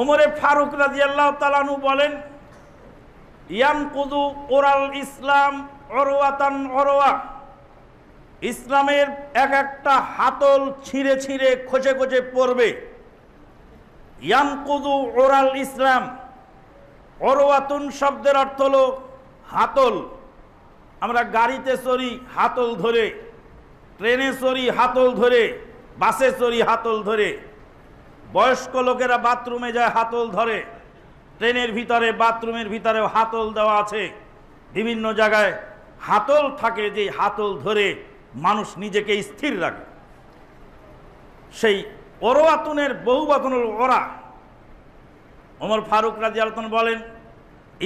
ওমরে ফারুক রাজিয়াল্লাহ তালানু বলেন ইয়ানকুদু ওরাল ইসলাম অরোয়াতান অরোয়া ইসলামের এক একটা হাতল ছিঁড়ে ছিঁড়ে খোঁজে খোঁজে পড়বে ইয়ানকুদু ওরাল ইসলাম অরোয়াতুন শব্দের অর্থ হল হাতল আমরা গাড়িতে চড়ি হাতল ধরে ট্রেনে চড়ি হাতল ধরে বাসে চড়ি হাতল ধরে বয়স্ক লোকেরা বাথরুমে যায় হাতল ধরে ট্রেনের ভিতরে বাথরুমের ভিতরেও হাতল দেওয়া আছে বিভিন্ন জায়গায় হাতল থাকে যে হাতল ধরে মানুষ নিজেকে স্থির রাখে সেই বহু বহুবাতনুল ওরা ওমর ফারুক রাজি আলতন বলেন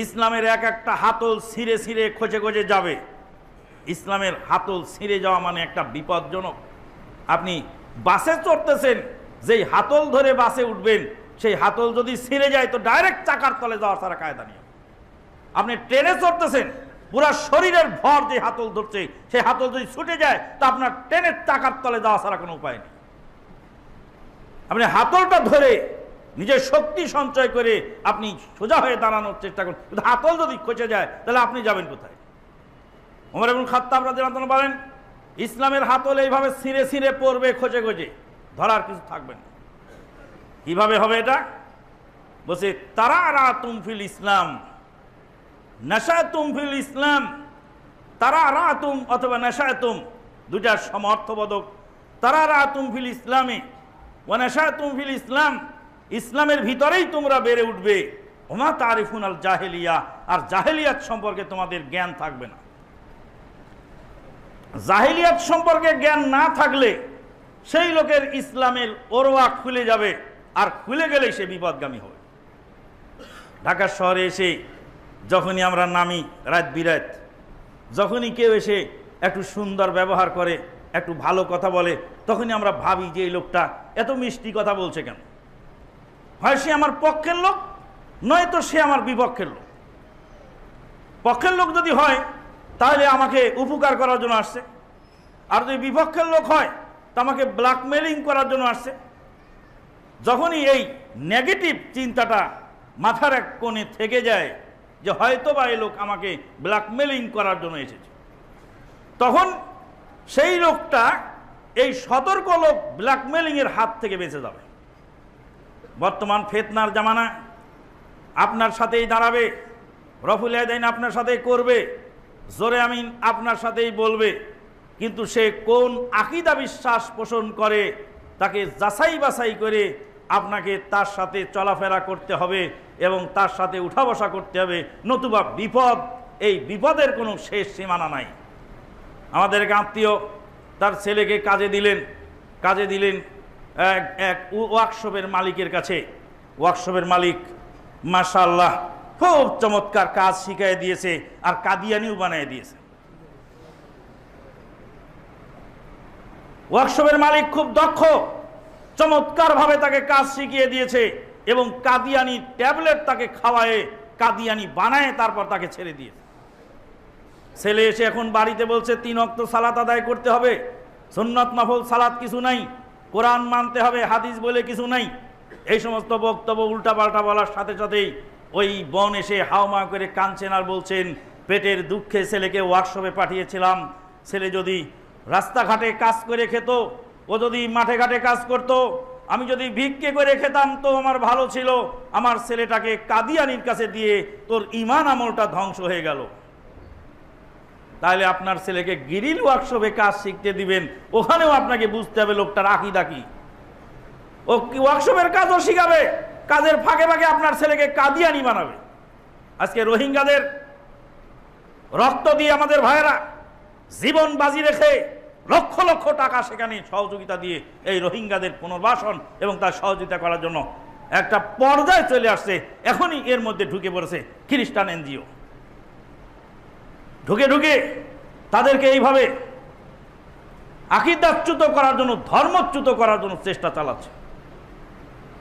ইসলামের এক একটা হাতল ছিঁড়ে ছিঁড়ে খোঁজে খোঁজে যাবে ইসলামের হাতল ছিঁড়ে যাওয়া মানে একটা বিপজ্জনক আপনি বাসে চড়তেছেন যেই হাতল ধরে বাসে উঠবেন সেই হাতল যদি ছিঁড়ে যায় তো ডাইরেক্ট চাকার তলে যাওয়ার সারা কায়দা নিয়ে আপনি ট্রেনে চড়তেছেন পুরো শরীরের ভর যে হাতল ধরছে সেই হাতল যদি ছুটে যায় তা আপনার ট্রেনের চাকার তলে যাওয়া সারা কোনো উপায় নেই আপনি হাতলটা ধরে নিজের শক্তি সঞ্চয় করে আপনি সোজা হয়ে দাঁড়ানোর চেষ্টা করুন কিন্তু হাতল যদি খসে যায় তাহলে আপনি যাবেন কোথায় ওমর এবং খাত্তা আপনাদের বলেন ইসলামের হাতল এইভাবে ছিঁড়ে ছিঁড়ে পড়বে খোঁজে খোঁজে ধরার কিছু থাকবে না কিভাবে হবে এটা বলছে তারা তুমফিল ইসলাম নেশা তুমফিল ইসলাম তারা রা তুম অথবা নেশা তুম দুটার সমর্থবোধক তারা রা তুমফিল ইসলামে ও নেশা তুমফিল ইসলাম ইসলামের ভিতরেই তোমরা বেড়ে উঠবে ওমা তারিফুন আল জাহেলিয়া আর জাহেলিয়াত সম্পর্কে তোমাদের জ্ঞান থাকবে না জাহেলিয়াত সম্পর্কে জ্ঞান না থাকলে সেই লোকের ইসলামের ওরোয়া খুলে যাবে আর খুলে গেলেই সে বিপদগামী হবে ঢাকার শহরে এসে যখনই আমরা নামি রাত বিরাত যখনই কেউ এসে একটু সুন্দর ব্যবহার করে একটু ভালো কথা বলে তখনই আমরা ভাবি যে এই লোকটা এত মিষ্টি কথা বলছে কেন হয় সে আমার পক্ষের লোক নয়তো সে আমার বিপক্ষের লোক পক্ষের লোক যদি হয় তাহলে আমাকে উপকার করার জন্য আসছে আর যদি বিপক্ষের লোক হয় তো আমাকে ব্ল্যাকমেলিং করার জন্য আসছে যখনই এই নেগেটিভ চিন্তাটা মাথার এক কোণে থেকে যায় যে হয়তো বা এই লোক আমাকে ব্ল্যাকমেলিং করার জন্য এসেছে তখন সেই লোকটা এই সতর্ক লোক ব্ল্যাকমেলিংয়ের হাত থেকে বেঁচে যাবে বর্তমান ফেতনার জামানা আপনার সাথেই দাঁড়াবে রফুল আদাইন আপনার সাথেই করবে জোরে আমিন আপনার সাথেই বলবে কিন্তু সে কোন আকিদা বিশ্বাস পোষণ করে তাকে যাচাই বাছাই করে আপনাকে তার সাথে চলাফেরা করতে হবে এবং তার সাথে উঠা বসা করতে হবে নতুবা বিপদ এই বিপদের কোনো শেষ সীমানা নাই আমাদের এক আত্মীয় তার ছেলেকে কাজে দিলেন কাজে দিলেন এক এক ওয়ার্কশপের মালিকের কাছে ওয়ার্কশপের মালিক আল্লাহ খুব চমৎকার কাজ শিখাই দিয়েছে আর কাদিয়ানিও বানিয়ে দিয়েছে ওয়ার্কশপের মালিক খুব দক্ষ চমৎকারভাবে তাকে কাজ শিখিয়ে দিয়েছে এবং কাদিয়ানি ট্যাবলেট তাকে খাওয়ায়ে কাদিয়ানি বানায় তারপর তাকে ছেড়ে দিয়ে ছেলে এসে এখন বাড়িতে বলছে তিন অক্ত সালাত আদায় করতে হবে সন্ন্যত নফল সালাত কিছু নাই কোরআন মানতে হবে হাদিস বলে কিছু নাই এই সমস্ত বক্তব্য উল্টাপাল্টা বলার সাথে সাথেই ওই বন এসে হাওমা করে কাঁদছেন আর বলছেন পেটের দুঃখে ছেলেকে ওয়ার্কশপে পাঠিয়েছিলাম ছেলে যদি রাস্তাঘাটে কাজ করে খেত ও যদি মাঠে ঘাটে কাজ করত। আমি যদি ভিক্ষে করে খেতাম তো আমার ভালো ছিল আমার ছেলেটাকে কাদিয়ানির কাছে দিয়ে তোর ইমান আমলটা ধ্বংস হয়ে গেল তাহলে আপনার ছেলেকে গিরিল ওয়ার্কশপে কাজ শিখতে দিবেন ওখানেও আপনাকে বুঝতে হবে লোকটা রাখি দাকি ও ওয়ার্কশপের কাজও শিখাবে কাজের ফাঁকে ফাঁকে আপনার ছেলেকে কাদিয়ানি বানাবে আজকে রোহিঙ্গাদের রক্ত দিয়ে আমাদের ভাইয়েরা জীবন বাজি রেখে লক্ষ লক্ষ টাকা সেখানে সহযোগিতা দিয়ে এই রোহিঙ্গাদের পুনর্বাসন এবং তার সহযোগিতা করার জন্য একটা পর্দায় চলে আসছে এখনই এর মধ্যে ঢুকে পড়েছে খ্রিস্টান এনজিও ঢুকে ঢুকে তাদেরকে এইভাবে আকিদাচ্যুত করার জন্য ধর্মচ্যুত করার জন্য চেষ্টা চালাচ্ছে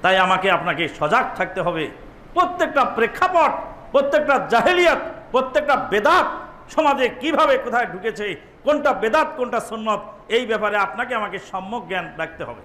তাই আমাকে আপনাকে সজাগ থাকতে হবে প্রত্যেকটা প্রেক্ষাপট প্রত্যেকটা জাহেলিয়াত প্রত্যেকটা বেদাত সমাজে কিভাবে কোথায় ঢুকেছে কোনটা বেদাত কোনটা সন্ন্যত এই ব্যাপারে আপনাকে আমাকে সম্যক জ্ঞান রাখতে হবে